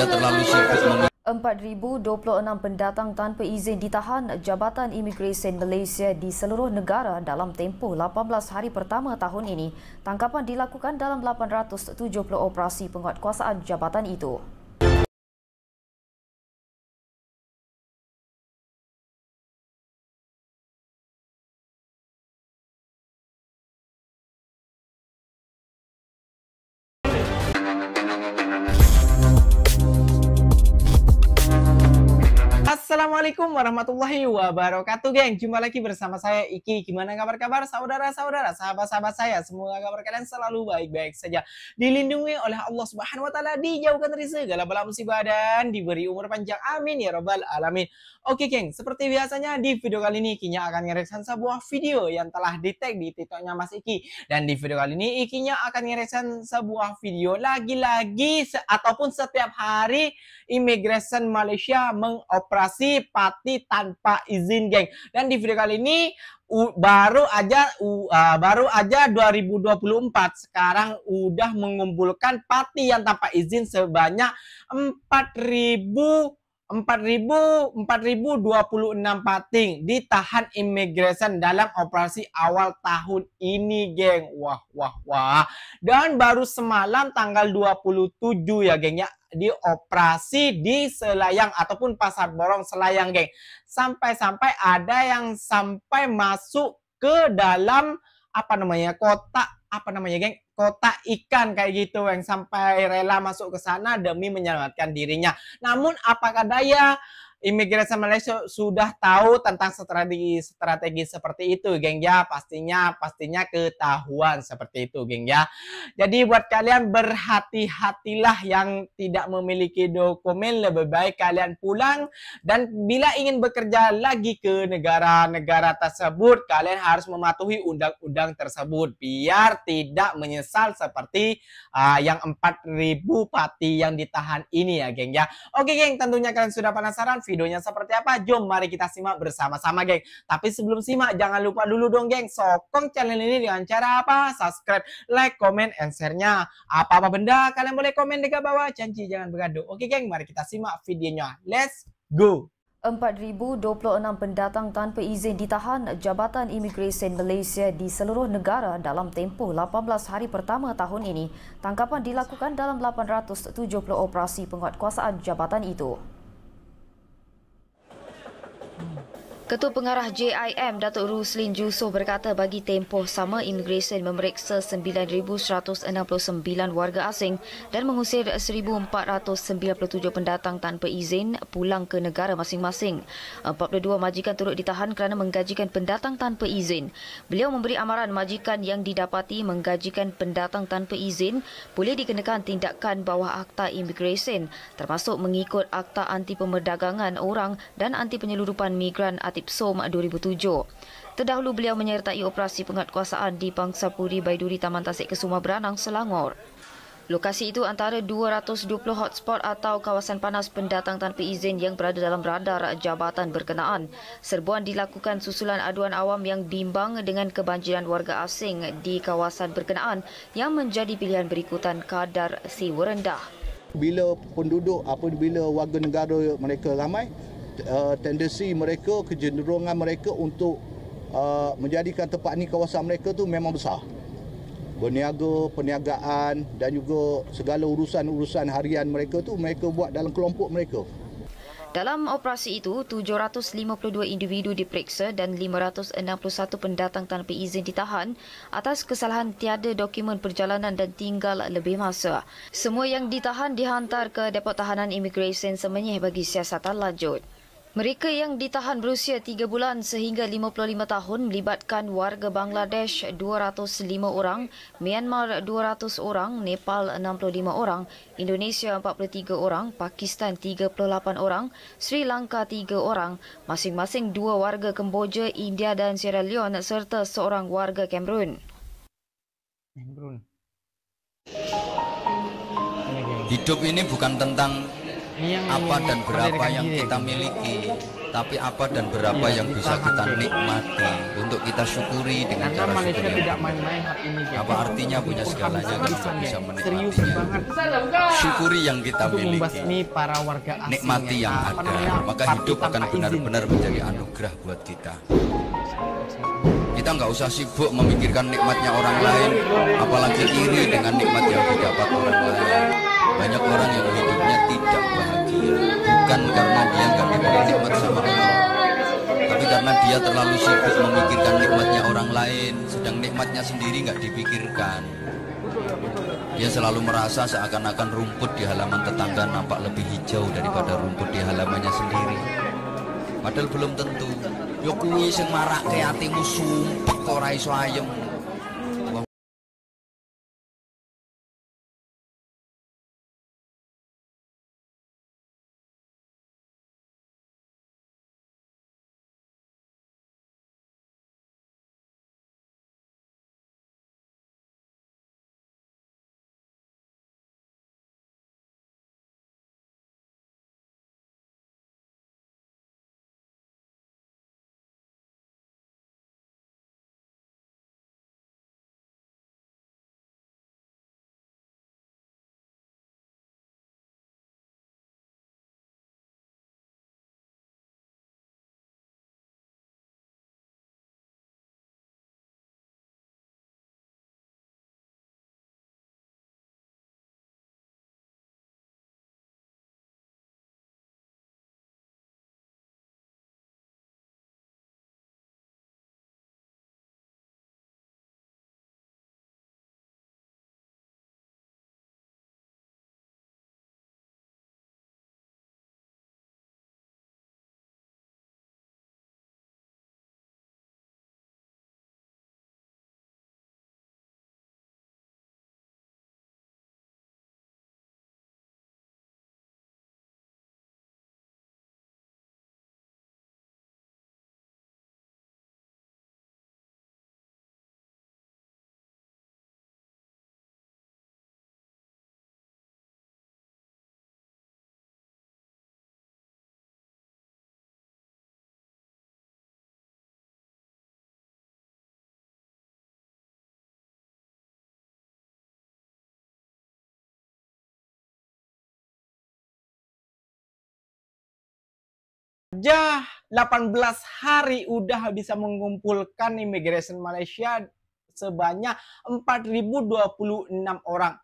ia terlalu sibuk mem- 4,026 pendatang tanpa izin ditahan Jabatan Imigresen Malaysia di seluruh negara dalam tempoh 18 hari pertama tahun ini. Tangkapan dilakukan dalam 870 operasi penguatkuasaan jabatan itu. Assalamualaikum warahmatullahi wabarakatuh, geng. Jumpa lagi bersama saya Iki. Gimana kabar-kabar saudara-saudara, sahabat-sahabat saya? Semoga kabar kalian selalu baik-baik saja. Dilindungi oleh Allah Subhanahu wa taala, dijauhkan dari segala bala musibah dan diberi umur panjang. Amin ya robbal alamin. Oke, geng. Seperti biasanya di video kali ini Ikinya akan ngeresan sebuah video yang telah di-tag di TikToknya Mas Iki. Dan di video kali ini Ikinya akan ngeresan sebuah video lagi-lagi se ataupun setiap hari Immigration Malaysia mengoperasi operasi mati tanpa izin, geng. Dan di video kali ini U, baru aja U, uh, baru aja 2024 sekarang udah mengumpulkan pati yang tanpa izin sebanyak 4000 4.000 4.026 pating ditahan immigration dalam operasi awal tahun ini, geng. Wah, wah, wah. Dan baru semalam tanggal 27 ya, geng ya dioperasi di Selayang ataupun Pasar Borong Selayang, geng. Sampai-sampai ada yang sampai masuk ke dalam apa namanya kotak apa namanya geng kota ikan kayak gitu yang sampai rela masuk ke sana demi menyelamatkan dirinya. Namun apakah daya imigrasi Malaysia sudah tahu tentang strategi strategi seperti itu, geng ya. Pastinya pastinya ketahuan seperti itu, geng ya. Jadi buat kalian berhati-hatilah yang tidak memiliki dokumen, lebih baik kalian pulang dan bila ingin bekerja lagi ke negara-negara tersebut, kalian harus mematuhi undang-undang tersebut biar tidak menyesal seperti uh, yang 4000 pati yang ditahan ini ya, geng ya. Oke, geng, tentunya kalian sudah penasaran videonya seperti apa? Jom mari kita simak bersama-sama geng. Tapi sebelum simak jangan lupa dulu dong geng sokong channel ini dengan cara apa? Subscribe, like, comment, and share-nya. Apa-apa benda kalian boleh komen di bawah. Janji jangan bergaduh. Oke geng, mari kita simak videonya. Let's go. 4,026 pendatang tanpa izin ditahan Jabatan Imigresen Malaysia di seluruh negara dalam tempoh 18 hari pertama tahun ini. Tangkapan dilakukan dalam 870 operasi penguatkuasaan jabatan itu. Ketua Pengarah JIM Datuk Ruslin Jusuf berkata bagi tempoh sama imigresen memeriksa 9169 warga asing dan mengusir 1497 pendatang tanpa izin pulang ke negara masing-masing. 42 majikan turut ditahan kerana menggajikan pendatang tanpa izin. Beliau memberi amaran majikan yang didapati menggajikan pendatang tanpa izin boleh dikenakan tindakan bawah Akta imigresen, termasuk mengikut Akta Anti Pemerdagangan Orang dan Anti penyeludupan Migran Ati Ipsum 2007. Terdahulu beliau menyertai operasi pengatkuasaan di Pangsa Pangsapuri Baiduri Taman Tasik Kesuma Beranang, Selangor. Lokasi itu antara 220 hotspot atau kawasan panas pendatang tanpa izin yang berada dalam radar jabatan berkenaan. Serbuan dilakukan susulan aduan awam yang bimbang dengan kebanjiran warga asing di kawasan berkenaan yang menjadi pilihan berikutan kadar sewa rendah. Bila penduduk apabila warga negara mereka ramai, uh, tendensi mereka, kecenderungan mereka untuk uh, menjadikan tempat ni kawasan mereka tu memang besar. Berniaga, perniagaan dan juga segala urusan-urusan harian mereka tu mereka buat dalam kelompok mereka. Dalam operasi itu, 752 individu diperiksa dan 561 pendatang tanpa izin ditahan atas kesalahan tiada dokumen perjalanan dan tinggal lebih masa. Semua yang ditahan dihantar ke Depot Tahanan Immigration Semenyih bagi siasatan lanjut. Mereka yang ditahan berusia 3 bulan sehingga 55 tahun melibatkan warga Bangladesh 205 orang, Myanmar 200 orang, Nepal 65 orang, Indonesia 43 orang, Pakistan 38 orang, Sri Lanka 3 orang, masing-masing dua warga Kemboja, India dan Sierra Leone serta seorang warga Cameroon. Hidup ini bukan tentang Iya, iya, apa iya. dan berapa yang ya, kita ya? miliki tapi apa dan berapa yang bisa kita nikmati untuk kita syukuri dengan cara Malaysia syukuri ini apa artinya punya segalanya kita bisa menikmatinya syukuri yang kita miliki nikmati ya. yang ada maka hidup akan benar-benar menjadi anugerah buat kita kita nggak usah sibuk memikirkan nikmatnya orang lain apalagi iri dengan nikmat yang didapat orang lain banyak orang yang dia terlalu sibuk memikirkan nikmatnya orang lain sedang nikmatnya sendiri nggak dipikirkan dia selalu merasa seakan-akan rumput di halaman tetangga nampak lebih hijau daripada rumput di halamannya sendiri padahal belum tentu yo kuwi sing marake atimu sumpek ora iso ayem aja 18 hari udah bisa mengumpulkan immigration Malaysia sebanyak 4026 orang.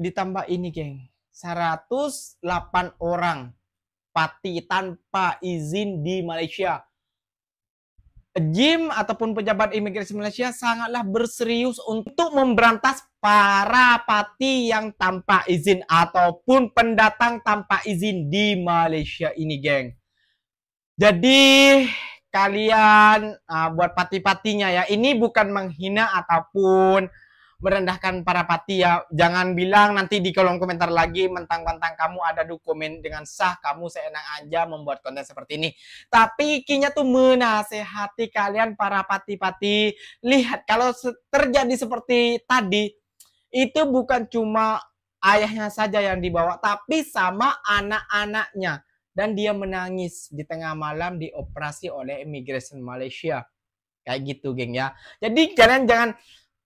Ditambah ini, geng. 108 orang pati tanpa izin di Malaysia. Jim ataupun pejabat imigrasi Malaysia sangatlah berserius untuk memberantas para pati yang tanpa izin ataupun pendatang tanpa izin di Malaysia ini, geng. Jadi kalian ah, buat pati-patinya ya, ini bukan menghina ataupun merendahkan para pati ya Jangan bilang nanti di kolom komentar lagi mentang-mentang kamu ada dokumen dengan sah, kamu seenak aja membuat konten seperti ini. Tapi kinya tuh menasehati kalian para pati-pati. Lihat kalau terjadi seperti tadi, itu bukan cuma ayahnya saja yang dibawa, tapi sama anak-anaknya. Dan dia menangis di tengah malam dioperasi oleh Immigration Malaysia. Kayak gitu, geng ya. Jadi kalian jangan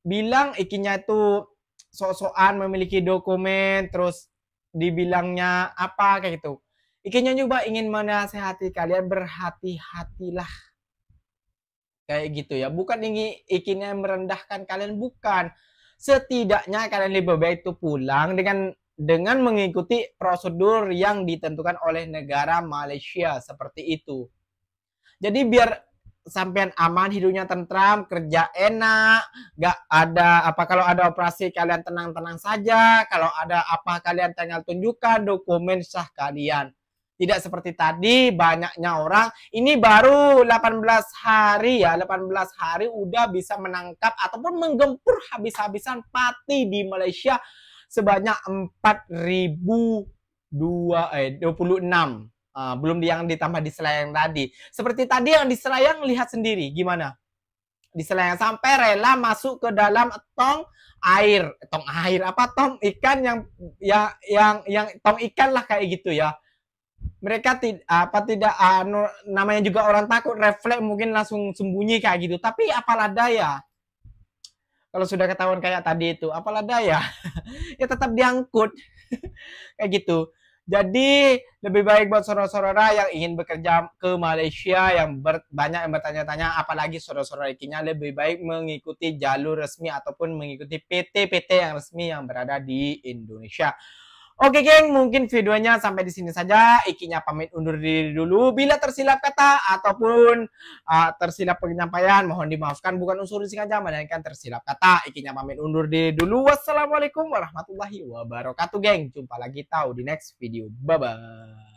bilang ikinya itu sok-sokan memiliki dokumen terus dibilangnya apa kayak gitu. Ikinya juga ingin menasehati kalian berhati-hatilah. Kayak gitu ya. Bukan ingin ikinya merendahkan kalian bukan. Setidaknya kalian lebih baik itu pulang dengan dengan mengikuti prosedur yang ditentukan oleh negara Malaysia seperti itu. Jadi biar sampean aman hidupnya tentram kerja enak nggak ada apa kalau ada operasi kalian tenang-tenang saja kalau ada apa kalian tinggal tunjukkan dokumen sah kalian tidak seperti tadi banyaknya orang ini baru 18 hari ya 18 hari udah bisa menangkap ataupun menggempur habis-habisan pati di Malaysia sebanyak 4000 dua eh 26 Ah, belum yang ditambah di Selayang tadi. Seperti tadi yang di Selayang lihat sendiri gimana? Di Selayang sampai rela masuk ke dalam tong air, tong air apa tong ikan yang ya yang yang tong ikan lah kayak gitu ya. Mereka tidak apa tidak uh, namanya juga orang takut refleks mungkin langsung sembunyi kayak gitu. Tapi apalah daya. Kalau sudah ketahuan kayak tadi itu, apalah daya. ya tetap diangkut. kayak gitu. Jadi lebih baik buat saudara-saudara yang ingin bekerja ke Malaysia yang ber, banyak yang bertanya-tanya apalagi saudara-saudara ikinya lebih baik mengikuti jalur resmi ataupun mengikuti PT-PT yang resmi yang berada di Indonesia. Oke geng, mungkin videonya sampai di sini saja. Ikinya pamit undur diri dulu. Bila tersilap kata ataupun uh, tersilap penyampaian, mohon dimaafkan bukan unsur disengaja, melainkan tersilap kata. Ikinya pamit undur diri dulu. Wassalamualaikum warahmatullahi wabarakatuh, geng. Jumpa lagi tahu di next video. Bye bye.